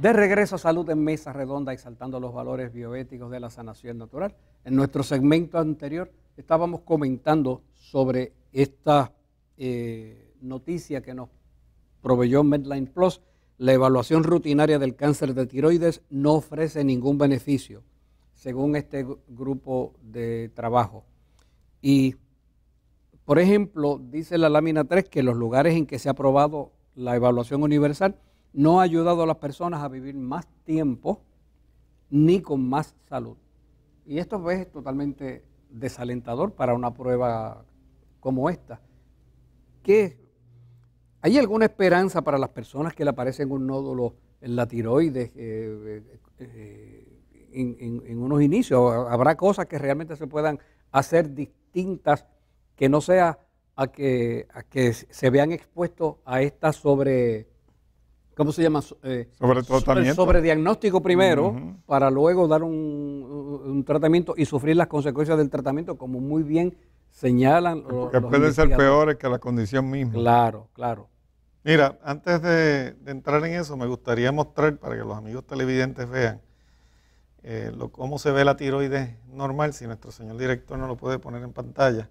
De regreso a Salud en Mesa Redonda, exaltando los valores bioéticos de la sanación natural. En nuestro segmento anterior estábamos comentando sobre esta eh, noticia que nos proveyó Medline Plus. La evaluación rutinaria del cáncer de tiroides no ofrece ningún beneficio, según este grupo de trabajo. Y, por ejemplo, dice la lámina 3 que los lugares en que se ha aprobado la evaluación universal, no ha ayudado a las personas a vivir más tiempo ni con más salud. Y esto es totalmente desalentador para una prueba como esta. ¿Hay alguna esperanza para las personas que le aparecen un nódulo en la tiroides eh, eh, en, unos inicios? ¿Habrá cosas que realmente se puedan hacer distintas que no sea a que, a que se vean expuestos a esta sobre ¿cómo se llama? Eh, sobre tratamiento. Sobre diagnóstico primero, para luego dar un, tratamiento y sufrir las consecuencias del tratamiento, como muy bien señalan los. Que puede ser peor que la condición misma. Claro, claro. Mira, antes de, entrar en eso, me gustaría mostrar para que los amigos televidentes vean eh, lo, cómo se ve la tiroides normal, si nuestro señor director no lo puede poner en pantalla.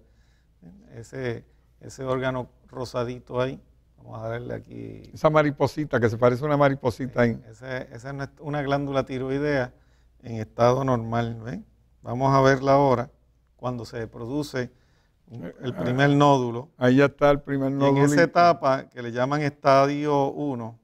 Ese, ese órgano rosadito ahí Vamos a darle aquí. Esa mariposita que se parece a una mariposita ahí. Esa, es una glándula tiroidea en estado normal. ¿ven? Vamos a verla ahora cuando se produce eh, el ah, primer nódulo. Ahí ya está el primer nódulo. En esa etapa que le llaman estadio 1,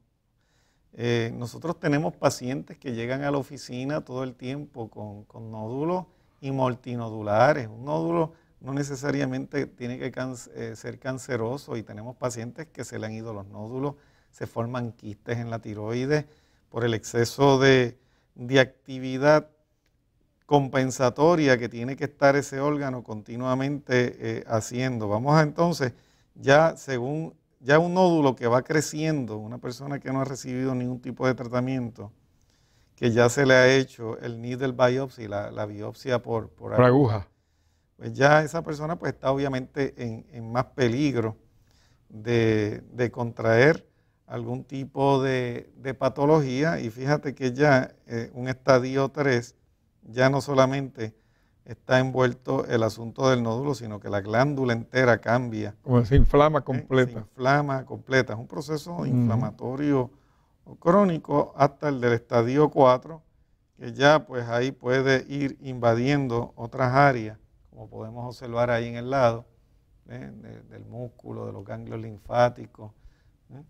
eh, nosotros tenemos pacientes que llegan a la oficina todo el tiempo con, con nódulos y multinodulares, un nódulo no necesariamente tiene que eh, ser canceroso y tenemos pacientes que se le han ido los nódulos, se forman quistes en la tiroides por el exceso de, actividad compensatoria que tiene que estar ese órgano continuamente eh, haciendo. Vamos a entonces, ya según ya un nódulo que va creciendo, una persona que no ha recibido ningún tipo de tratamiento, que ya se le ha hecho el needle biopsy, la, la biopsia por aguja pues ya esa persona pues está obviamente en, más peligro de, contraer algún tipo de, patología y fíjate que ya eh, un estadio 3 ya no solamente está envuelto el asunto del nódulo, sino que la glándula entera cambia. Como se inflama eh, completa. inflama completa. Es un proceso inflamatorio crónico hasta el del estadio 4, que ya pues ahí puede ir invadiendo otras áreas como podemos observar ahí en el lado, ¿eh? del músculo, de los ganglios linfáticos. ¿eh?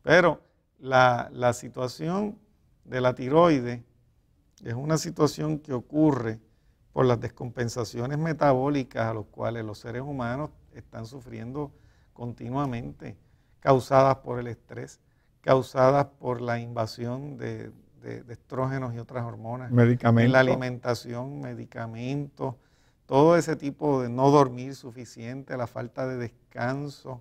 Pero la, situación de la tiroides es una situación que ocurre por las descompensaciones metabólicas a los cuales los seres humanos están sufriendo continuamente, causadas por el estrés, causadas por la invasión de, estrógenos y otras hormonas, medicamentos. En la alimentación, medicamentos, todo ese tipo de no dormir suficiente, la falta de descanso,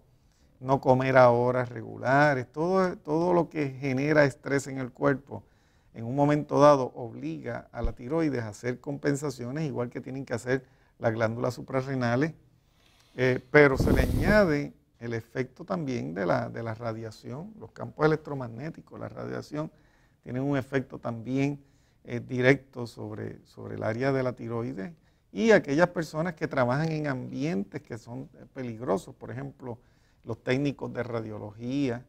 no comer a horas regulares, todo, todo lo que genera estrés en el cuerpo, en un momento dado obliga a la tiroides a hacer compensaciones, igual que tienen que hacer las glándulas suprarrenales, eh, pero se le añade el efecto también de la, radiación, los campos electromagnéticos, la radiación, tienen un efecto también eh, directo sobre, sobre el área de la tiroides y aquellas personas que trabajan en ambientes que son eh, peligrosos, por ejemplo, los técnicos de radiología,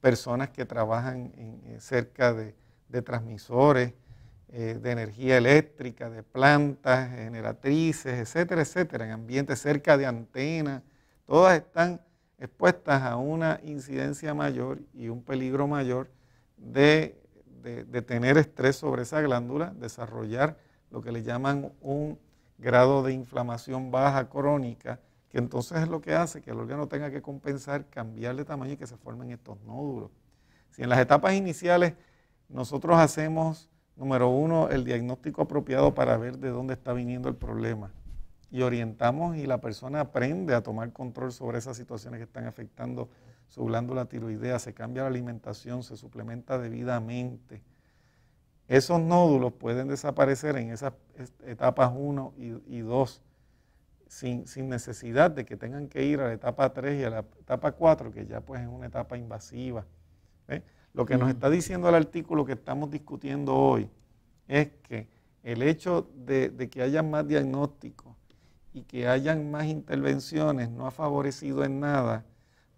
personas que trabajan eh, cerca de, transmisores, eh, de energía eléctrica, de plantas, generatrices, etcétera, etcétera, en ambientes cerca de antenas, todas están expuestas a una incidencia mayor y un peligro mayor de, de tener estrés sobre esa glándula, desarrollar lo que le llaman un grado de inflamación baja crónica, que entonces es lo que hace que el órgano tenga que compensar, cambiar de tamaño y que se formen estos nódulos. Si en las etapas iniciales nosotros hacemos, número uno, el diagnóstico apropiado para ver de dónde está viniendo el problema y orientamos y la persona aprende a tomar control sobre esas situaciones que están afectando su glándula tiroidea, se cambia la alimentación, se suplementa debidamente, esos nódulos pueden desaparecer en esas etapas 1 y, 2 sin, necesidad de que tengan que ir a la etapa 3 y a la etapa 4, que ya pues es una etapa invasiva. ¿eh? Lo que nos está diciendo el artículo que estamos discutiendo hoy es que el hecho de, de que haya más diagnósticos y que hayan más intervenciones no ha favorecido en nada,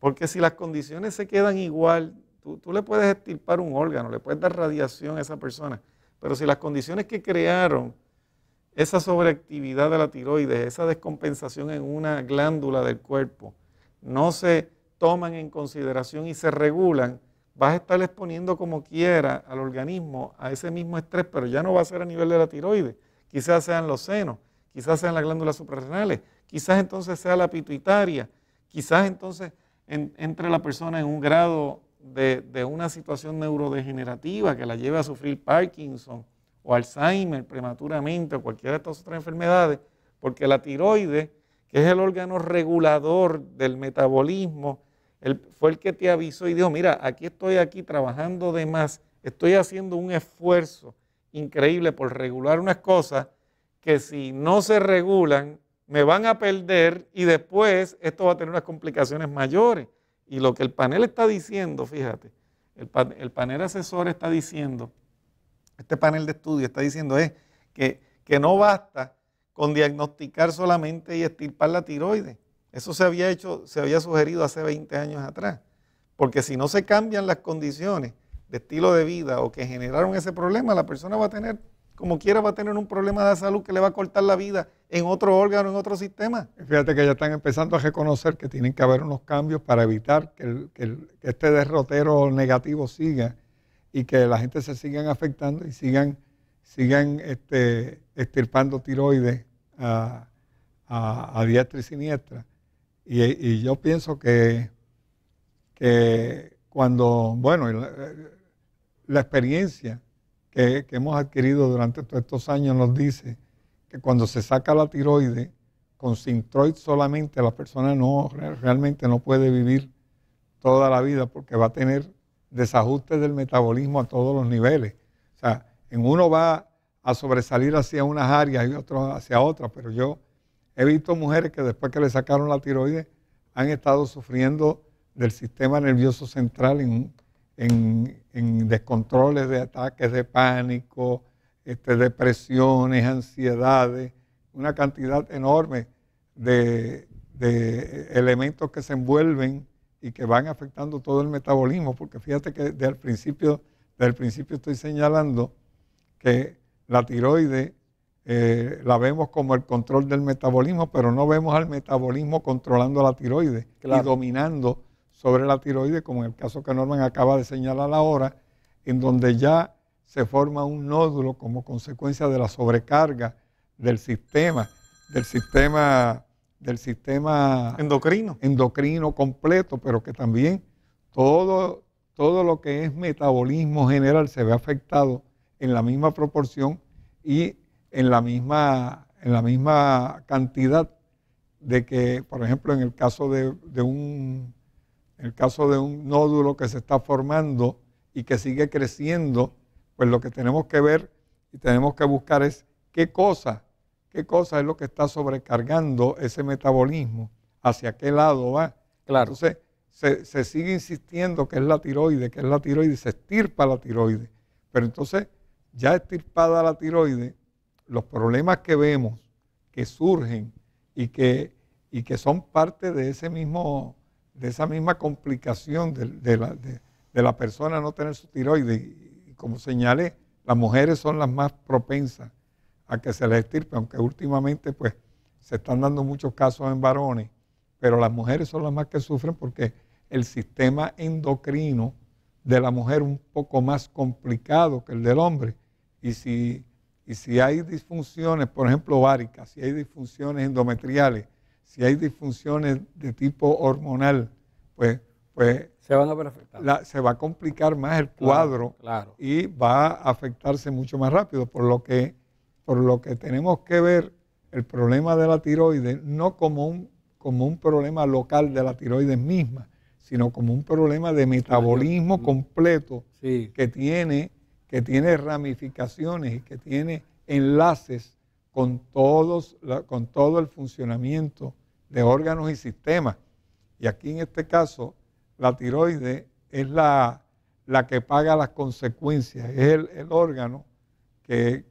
porque si las condiciones se quedan igual Tú, le puedes extirpar un órgano, le puedes dar radiación a esa persona, pero si las condiciones que crearon esa sobreactividad de la tiroides, esa descompensación en una glándula del cuerpo, no se toman en consideración y se regulan, vas a estar exponiendo como quiera al organismo a ese mismo estrés, pero ya no va a ser a nivel de la tiroides, quizás sean los senos, quizás sean las glándulas suprarrenales, quizás entonces sea la pituitaria, quizás entonces entre la persona en un grado de, una situación neurodegenerativa que la lleve a sufrir Parkinson o Alzheimer prematuramente o cualquiera de estas otras enfermedades, porque la tiroides, que es el órgano regulador del metabolismo, fue el que te avisó y dijo, mira, aquí estoy aquí trabajando de más, estoy haciendo un esfuerzo increíble por regular unas cosas que si no se regulan me van a perder y después esto va a tener unas complicaciones mayores. Y lo que el panel está diciendo, fíjate, el, panel asesor está diciendo, este panel de estudio está diciendo es que, no basta con diagnosticar solamente y estirpar la tiroides. Eso se había hecho, se había sugerido hace 20 años atrás. Porque si no se cambian las condiciones de estilo de vida o que generaron ese problema, la persona va a tener, como quiera, va a tener un problema de salud que le va a cortar la vida en otro órgano, en otro sistema. Fíjate que ya están empezando a reconocer que tienen que haber unos cambios para evitar que, este derrotero negativo siga y que la gente se sigan afectando y sigan, sigan este, estirpando tiroides a, diestra y siniestra. Y, yo pienso que, cuando, bueno, la, experiencia que, que hemos adquirido durante todos estos años nos dice cuando se saca la tiroide, con Sintroid solamente la persona no, realmente no puede vivir toda la vida porque va a tener desajustes del metabolismo a todos los niveles. O sea, en uno va a sobresalir hacia unas áreas y otro hacia otras, pero yo he visto mujeres que después que le sacaron la tiroides han estado sufriendo del sistema nervioso central en descontroles de ataques de pánico, este, depresiones, ansiedades, una cantidad enorme de, elementos que se envuelven y que van afectando todo el metabolismo, porque fíjate que desde el principio, principio estoy señalando que la tiroide eh, la vemos como el control del metabolismo, pero no vemos al metabolismo controlando la tiroides y dominando sobre la tiroide como en el caso que Norman acaba de señalar ahora, en donde ya se forma un nódulo como consecuencia de la sobrecarga del sistema, del sistema, del sistema endocrino. endocrino completo, pero que también todo, todo lo que es metabolismo general se ve afectado en la misma proporción y en la misma, en la misma cantidad de que, por ejemplo, en el caso de, un en el caso de un nódulo que se está formando y que sigue creciendo, pues lo que tenemos que ver y tenemos que buscar es qué cosa, qué cosa es lo que está sobrecargando ese metabolismo, hacia qué lado va. Claro. se, se, sigue insistiendo que es la tiroide, que es la tiroide, se estirpa la tiroide. Pero entonces, ya estirpada la tiroide, los problemas que vemos, que surgen y que, y que son parte de, ese mismo, de esa misma complicación de, la, la persona no tener su tiroide como señalé, las mujeres son las más propensas a que se les estirpe, aunque últimamente pues se están dando muchos casos en varones, pero las mujeres son las más que sufren porque el sistema endocrino de la mujer es un poco más complicado que el del hombre. Y si, y si hay disfunciones, por ejemplo, ováricas, si hay disfunciones endometriales, si hay disfunciones de tipo hormonal, pues pues se, van a ver se va a complicar más el cuadro y va a afectarse mucho más rápido, por lo, que, por lo que tenemos que ver el problema de la tiroides no como un, como un problema local de la tiroides misma, sino como un problema de metabolismo completo que, tiene, que tiene ramificaciones y que tiene enlaces con, todos, con todo el funcionamiento de órganos y sistemas. Y aquí en este caso la tiroide es la, que paga las consecuencias, es el, órgano que,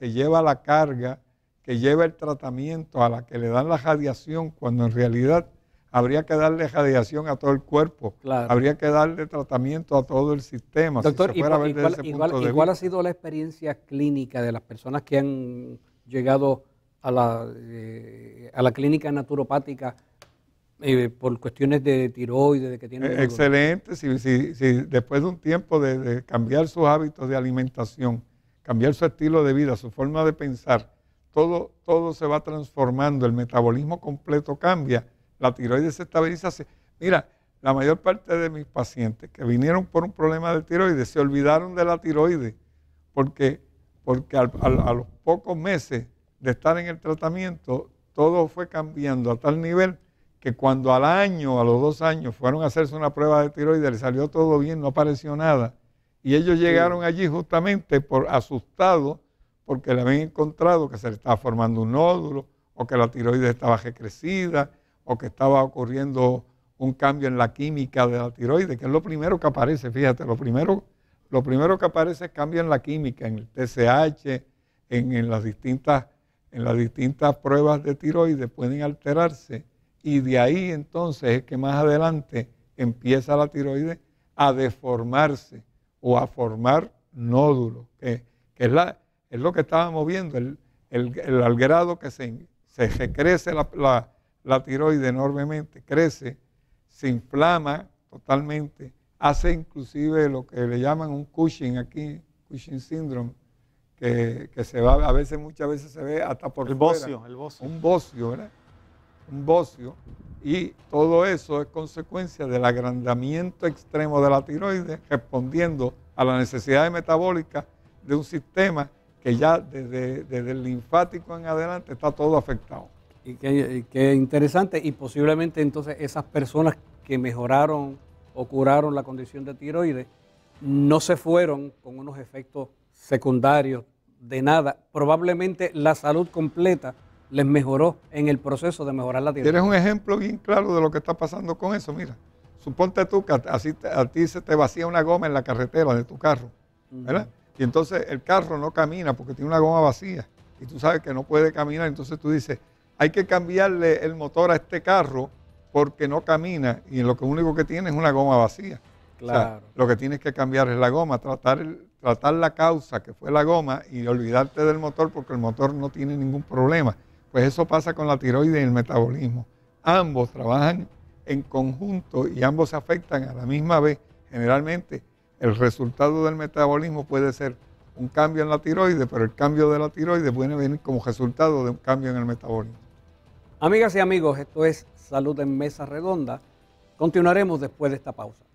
lleva la carga, que lleva el tratamiento, a la que le dan la radiación, cuando en realidad habría que darle radiación a todo el cuerpo, habría que darle tratamiento a todo el sistema. Doctor, igual, ha sido la experiencia clínica de las personas que han llegado a la, eh, a la clínica naturopática por cuestiones de tiroides, de que tiene... Eh, excelente, si, después de un tiempo de, cambiar sus hábitos de alimentación, cambiar su estilo de vida, su forma de pensar, todo, todo se va transformando, el metabolismo completo cambia, la tiroides se estabiliza. Mira, la mayor parte de mis pacientes que vinieron por un problema de tiroides se olvidaron de la tiroides porque, porque a los pocos meses de estar en el tratamiento todo fue cambiando a tal nivel que cuando al año, a los dos años, fueron a hacerse una prueba de tiroides, le salió todo bien, no apareció nada. Y ellos llegaron allí justamente por asustados porque le habían encontrado que se le estaba formando un nódulo, o que la tiroides estaba recrecida, o que estaba ocurriendo un cambio en la química de la tiroides, que es lo primero que aparece, fíjate, lo primero, lo primero que aparece es cambio en la química, en el TSH, las, distintas, en las distintas pruebas de tiroides pueden alterarse y de ahí entonces es que más adelante empieza la tiroides a deformarse o a formar nódulos, que, es, la, es, lo que estábamos viendo, el, el, al grado que se, se, crece la, la, tiroides enormemente, crece, se inflama totalmente, hace inclusive lo que le llaman un Cushing aquí, Cushing Syndrome, que, se va, a veces, muchas veces se ve hasta por el bocio, el bocio. Un bocio, ¿verdad? un bocio, y todo eso es consecuencia del agrandamiento extremo de la tiroides respondiendo a la necesidad metabólica de un sistema que ya desde, el linfático en adelante está todo afectado. Y qué, qué interesante, y posiblemente entonces esas personas que mejoraron o curaron la condición de tiroides no se fueron con unos efectos secundarios de nada. Probablemente la salud completa les mejoró en el proceso de mejorar la tierra. Tienes un ejemplo bien claro de lo que está pasando con eso. Mira, suponte tú que así a ti se te vacía una goma en la carretera de tu carro, ¿verdad? Y entonces el carro no camina porque tiene una goma vacía y tú sabes que no puede caminar. Entonces tú dices, hay que cambiarle el motor a este carro porque no camina y lo que único que tiene es una goma vacía. Claro. lo que tienes que cambiar es la goma, tratar, tratar la causa que fue la goma y olvidarte del motor porque el motor no tiene ningún problema. Pues eso pasa con la tiroides y el metabolismo. Ambos trabajan en conjunto y ambos se afectan a la misma vez. Generalmente el resultado del metabolismo puede ser un cambio en la tiroides, pero el cambio de la tiroides puede venir como resultado de un cambio en el metabolismo. Amigas y amigos, esto es Salud en Mesa Redonda. Continuaremos después de esta pausa.